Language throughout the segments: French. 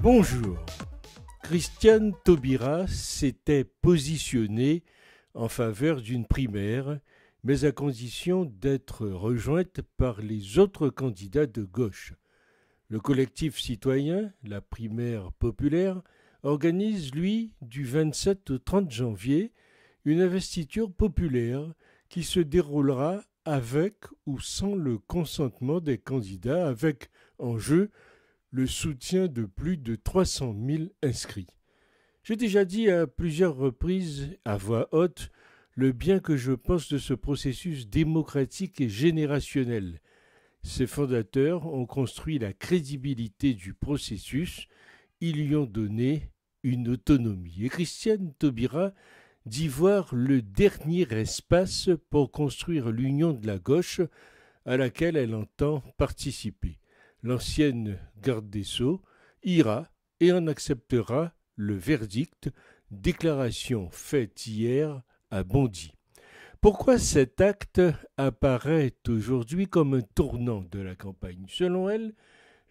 Bonjour. Christiane Taubira s'était positionnée en faveur d'une primaire, mais à condition d'être rejointe par les autres candidats de gauche. Le collectif citoyen, la primaire populaire, organise, lui, du 27 au 30 janvier, une investiture populaire qui se déroulera avec ou sans le consentement des candidats, avec en jeu le soutien de plus de 300 000 inscrits. J'ai déjà dit à plusieurs reprises, à voix haute, le bien que je pense de ce processus démocratique et générationnel. Ses fondateurs ont construit la crédibilité du processus, ils lui ont donné une autonomie. Et Christiane Taubira d'y voir le dernier espace pour construire l'union de la gauche à laquelle elle entend participer. L'ancienne garde des Sceaux ira et en acceptera le verdict, déclaration faite hier à Bondy. Pourquoi cet acte apparaît aujourd'hui comme un tournant de la campagne Selon elle,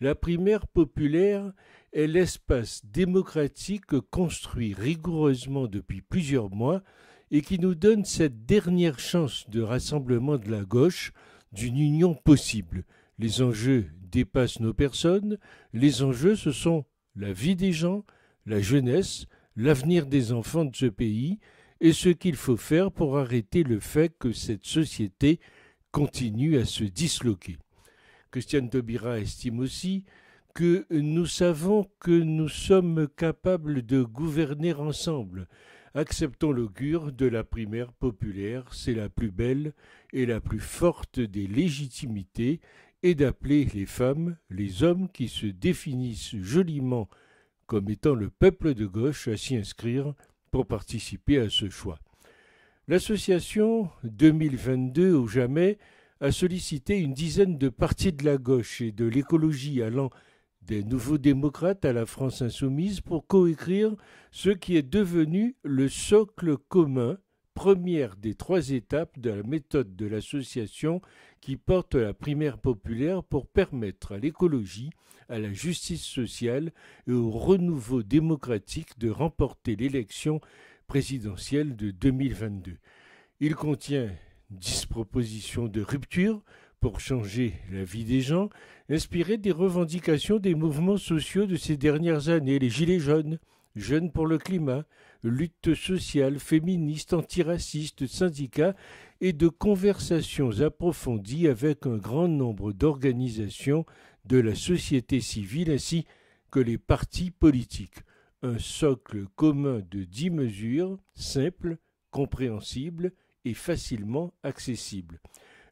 la primaire populaire est l'espace démocratique construit rigoureusement depuis plusieurs mois et qui nous donne cette dernière chance de rassemblement de la gauche, d'une union possible. Les enjeux dépassent nos personnes, les enjeux ce sont la vie des gens, la jeunesse, l'avenir des enfants de ce pays, et ce qu'il faut faire pour arrêter le fait que cette société continue à se disloquer. Christiane Taubira estime aussi que nous savons que nous sommes capables de gouverner ensemble. Acceptons l'augure de la primaire populaire, c'est la plus belle et la plus forte des légitimités, et d'appeler les femmes, les hommes qui se définissent joliment comme étant le peuple de gauche à s'y inscrire pour participer à ce choix. L'association 2022 ou jamais a sollicité une dizaine de partis de la gauche et de l'écologie allant des nouveaux démocrates à la France insoumise pour coécrire ce qui est devenu le socle commun, première des trois étapes de la méthode de l'association qui porte la primaire populaire pour permettre à l'écologie, à la justice sociale et au renouveau démocratique de remporter l'élection présidentielle de 2022. Il contient propositions de rupture pour changer la vie des gens, inspirées des revendications des mouvements sociaux de ces dernières années, les Gilets jaunes, Jeunes pour le climat, lutte sociale, féministe, antiraciste, syndicats et de conversations approfondies avec un grand nombre d'organisations de la société civile ainsi que les partis politiques. Un socle commun de dix mesures, simples, compréhensibles, facilement accessible.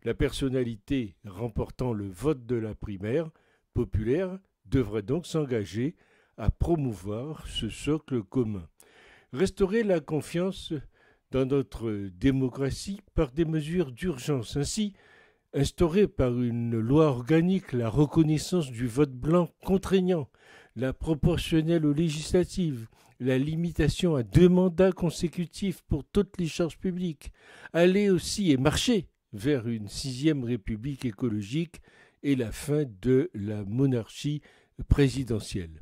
La personnalité remportant le vote de la primaire populaire devrait donc s'engager à promouvoir ce socle commun. Restaurer la confiance dans notre démocratie par des mesures d'urgence. Ainsi, instaurer par une loi organique la reconnaissance du vote blanc contraignant, la proportionnelle aux législatives, la limitation à deux mandats consécutifs pour toutes les charges publiques, aller aussi et marcher vers une sixième république écologique et la fin de la monarchie présidentielle.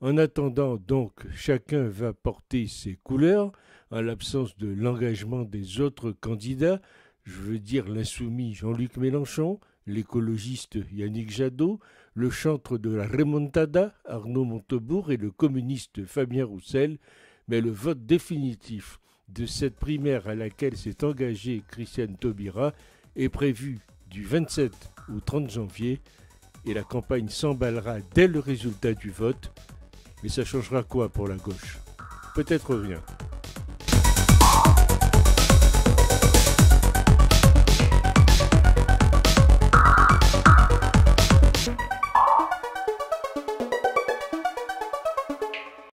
En attendant donc, chacun va porter ses couleurs, en l'absence de l'engagement des autres candidats, je veux dire l'insoumis Jean-Luc Mélenchon, l'écologiste Yannick Jadot, le chantre de la Remontada Arnaud Montebourg et le communiste Fabien Roussel, mais le vote définitif de cette primaire à laquelle s'est engagée Christiane Taubira est prévu du 27 au 30 janvier et la campagne s'emballera dès le résultat du vote. Mais ça changera quoi pour la gauche Peut-être rien.